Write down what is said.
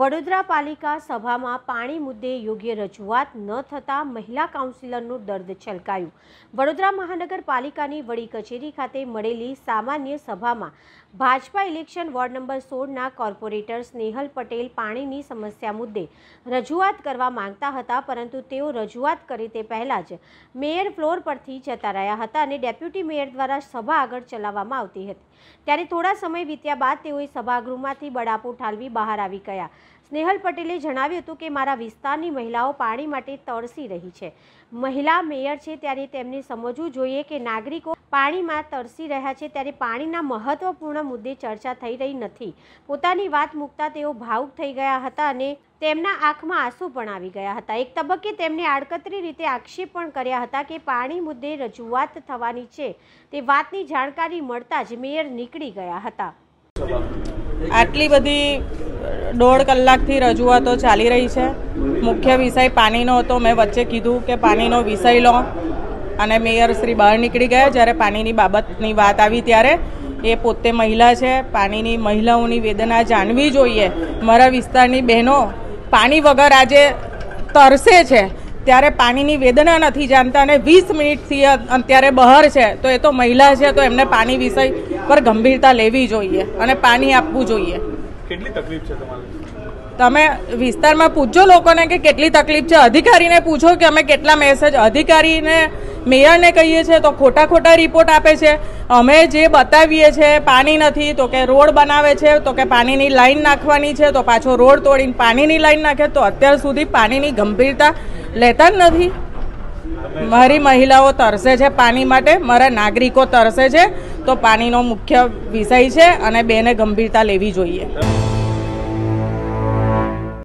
વડોદરા પાલિકા સભામાં પાણી મુદ્દે યોગ્ય રજૂઆત ન થતાં મહિલા કાઉન્સિલરનું દર્દ છલકાયું વડોદરા મહાનગરપાલિકાની વડી કચેરી ખાતે મળેલી સામાન્ય સભામાં ભાજપા ઇલેક્શન વોર્ડ નંબર સોળના કોર્પોરેટર સ્નેહલ પટેલ પાણીની સમસ્યા મુદ્દે રજૂઆત કરવા માંગતા હતા પરંતુ તેઓ રજૂઆત કરે તે પહેલાં જ મેયર ફ્લોર પરથી જતા રહ્યા હતા અને ડેપ્યુટી મેયર દ્વારા સભા આગળ ચલાવવામાં આવતી હતી ત્યારે થોડા સમય વીત્યા બાદ તેઓએ સભાગૃહમાંથી બળાપો ઠાલવી બહાર આવી ગયા સ્નેહલ પટેલે જણાવ્યું હતું કે મારા વિસ્તારની મહિલાઓ પાણી માટે તરસી રહી છે મહિલા મેયર છે ત્યારે તેમને સમજવું જોઈએ કે નાગરિકો પાણીમાં તરસી રહ્યા છે ત્યારે પાણીના મહત્વપૂર્ણ મુદ્દે ચર્ચા થઈ રહી નથી પોતાની વાત મૂકતા તેઓ ભાવુક થઈ ગયા હતા અને તેમના આંખમાં આંસુ પણ આવી ગયા હતા એક તબક્કે તેમણે આડકતરી રીતે આક્ષેપ પણ કર્યા હતા કે પાણી મુદ્દે રજૂઆત થવાની છે તે વાતની જાણકારી મળતા જ મેયર નીકળી ગયા હતા આટલી બધી દોઢ કલાકથી રજૂઆતો ચાલી રહી છે મુખ્ય વિષય પાણીનો હતો મેં વચ્ચે કીધું કે પાણીનો વિષય લો અને મેયર શ્રી બહાર નીકળી ગયા જ્યારે પાણીની બાબતની વાત આવી ત્યારે એ પોતે મહિલા છે પાણીની મહિલાઓની વેદના જાણવી જોઈએ મારા વિસ્તારની બહેનો પાણી વગર આજે તરસે છે ત્યારે પાણીની વેદના નથી જાણતા અને વીસ મિનિટથી અત્યારે બહાર છે તો એ તો મહિલા છે તો એમને પાણી વિષય પર ગંભીરતા લેવી જોઈએ અને પાણી આપવું જોઈએ કેટલી તકલીફ છે તમે વિસ્તારમાં પૂછજો લોકોને કે કેટલી તકલીફ છે અધિકારીને પૂછો કે અમે કેટલા મેસેજ અધિકારીને મેયરને કહીએ છીએ તો ખોટા ખોટા રિપોર્ટ આપે છે અમે જે બતાવીએ છીએ પાણી નથી તો કે રોડ બનાવે છે તો કે પાણીની લાઈન નાખવાની છે તો પાછો રોડ તોડીને પાણીની લાઈન નાખે તો અત્યાર સુધી પાણીની ગંભીરતા લેતા જ નથી મારી મહિલાઓ તરસે છે પાણી માટે મારા નાગરિકો તરસે છે તો પાણીનો મુખ્ય વિષય છે અને બેને ગંભીરતા લેવી જોઈએ